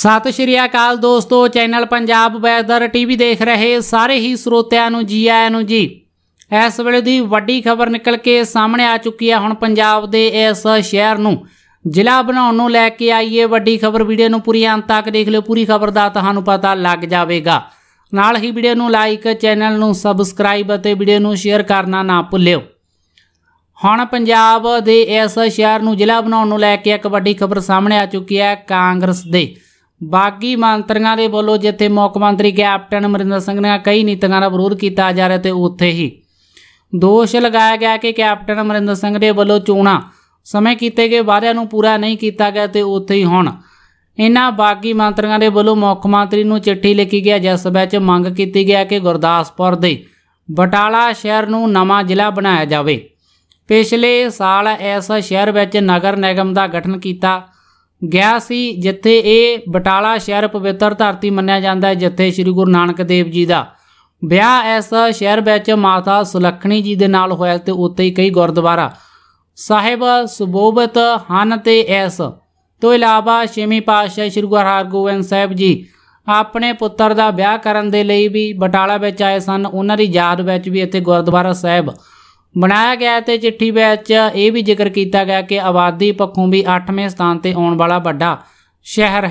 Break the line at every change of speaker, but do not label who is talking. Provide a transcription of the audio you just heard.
ਸਤਿ ਸ਼੍ਰੀ ਅਕਾਲ ਦੋਸਤੋ channel Punjab weather TV ਦੇਖ ਰਹੇ ਸਾਰੇ ਹੀ ਸਰੋਤਿਆਂ ਨੂੰ ਜੀ ਆਇਆਂ ਨੂੰ ਜੀ ਇਸ ਵੇਲੇ ਦੀ ਵੱਡੀ ਖਬਰ ਨਿਕਲ ਕੇ ਸਾਹਮਣੇ ਆ ਚੁੱਕੀ ਹੈ ਹੁਣ ਪੰਜਾਬ ਦੇ ਇਸ ਸ਼ਹਿਰ ਨੂੰ ਜ਼ਿਲ੍ਹਾ ਬਣਾਉਣ ਨੂੰ ਲੈ ਕੇ ਆਈ ਹੈ ਵੱਡੀ ਖਬਰ ਵੀਡੀਓ ਨੂੰ ਪੂਰੀ ਅੰਤ ਤੱਕ ਦੇਖ ਲਿਓ ਪੂਰੀ ਖਬਰ ਦਾ ਤੁਹਾਨੂੰ ਪਤਾ ਲੱਗ ਜਾਵੇਗਾ ਨਾਲ ਹੀ ਵੀਡੀਓ ਨੂੰ ਲਾਈਕ ਚੈਨਲ ਨੂੰ ਸਬਸਕ੍ਰਾਈਬ ਅਤੇ ਵੀਡੀਓ ਨੂੰ ਸ਼ੇਅਰ ਕਰਨਾ ਨਾ ਭੁੱਲਿਓ ਹੁਣ ਪੰਜਾਬ ਦੇ ਇਸ ਸ਼ਹਿਰ ਨੂੰ ਜ਼ਿਲ੍ਹਾ ਬਣਾਉਣ ਨੂੰ ਲੈ ਕੇ ਇੱਕ ਵੱਡੀ ਖਬਰ ਸਾਹਮਣੇ ਆ ਚੁੱਕੀ ਹੈ ਕਾਂਗਰਸ ਦੇ ਬਾਗੀ ਮੰਤਰੀਆਂ ਦੇ ਵੱਲੋਂ ਜਿੱਥੇ ਮੁੱਖ ਮੰਤਰੀ ਕੈਪਟਨ ਅਮਰਿੰਦਰ ਸਿੰਘ ਨੇ ਕਈ ਨੀਤੀਆਂ ਦਾ ਵਿਰੋਧ ਕੀਤਾ ਜਾ ਰਿਹਾ ਤੇ ਉੱਥੇ ਹੀ ਦੋਸ਼ ਲਗਾਇਆ ਗਿਆ ਕਿ ਕੈਪਟਨ ਅਮਰਿੰਦਰ ਸਿੰਘ ਦੇ ਵੱਲੋਂ ਚੋਣਾ ਸਮੇਂ ਕੀਤੇ ਗਏ ਵਾਅਦਿਆਂ ਨੂੰ ਪੂਰਾ ਨਹੀਂ ਕੀਤਾ ਗਿਆ ਤੇ ਉੱਥੇ ਹੀ ਹੁਣ ਇਹਨਾਂ ਬਾਗੀ ਮੰਤਰੀਆਂ ਦੇ ਵੱਲੋਂ ਮੁੱਖ ਮੰਤਰੀ ਨੂੰ ਚਿੱਠੀ ਲਿਖੀ ਗਿਆ ਜਿਸ ਵਿੱਚ ਮੰਗ ਕੀਤੀ ਗਿਆ ਕਿ ਗੁਰਦਾਸਪੁਰ ਦੇ ਬਟਾਲਾ ਸ਼ਹਿਰ ਨੂੰ ਨਵਾਂ ਜ਼ਿਲ੍ਹਾ ਬਣਾਇਆ ਜਾਵੇ ਪਿਛਲੇ ਸਾਲ ਇਸ ਸ਼ਹਿਰ ਵਿੱਚ ਨਗਰ ਨਿਗਮ ਦਾ ਗਠਨ ਕੀਤਾ ਗਿਆ ਸੀ ਜਿੱਥੇ ਇਹ ਬਟਾਲਾ ਸ਼ਹਿਰ ਪਵਿੱਤਰ ਧਰਤੀ ਮੰਨਿਆ ਜਾਂਦਾ ਹੈ ਜਿੱਥੇ ਸ੍ਰੀ ਗੁਰੂ ਨਾਨਕ ਦੇਵ ਜੀ ਦਾ ਵਿਆਹ ਇਸ ਸ਼ਹਿਰ ਵਿੱਚ ਮਾਤਾ ਸੁਲਖਣੀ ਜੀ ਦੇ ਨਾਲ ਹੋਇਆ ਤੇ ਉੱਥੇ ਹੀ ਕਈ ਗੁਰਦੁਆਰਾ ਸਾਹਿਬ ਸੁਬੋਬਤ ਹਨ ਤੇ ਐਸ ਤੋਂ ਇਲਾਵਾ ਛੇਵੀਂ ਪਾਤਸ਼ਾਹ ਸ੍ਰੀ ਗੁਰੂ ਹਰਗੋਬਿੰਦ ਸਾਹਿਬ ਜੀ ਆਪਣੇ ਪੁੱਤਰ ਦਾ ਵਿਆਹ ਕਰਨ ਦੇ ਲਈ ਵੀ ਬਟਾਲਾ ਵਿੱਚ ਆਏ ਸਨ ਉਹਨਾਂ ਦੀ ਯਾਦ ਵਿੱਚ ਵੀ ਇੱਥੇ ਗੁਰਦੁਆਰਾ ਸਾਹਿਬ ਬਣਾਇਆ ਗਿਆ ਤੇ ਚਿੱਠੀ ਵਿੱਚ ਇਹ ਵੀ ਜ਼ਿਕਰ ਕੀਤਾ ਗਿਆ ਕਿ ਆਬਾਦੀ ਪੱਖੋਂ ਵੀ 8ਵੇਂ ਸਥਾਨ ਤੇ ਆਉਣ ਵਾਲਾ ਵੱਡਾ ਸ਼ਹਿਰ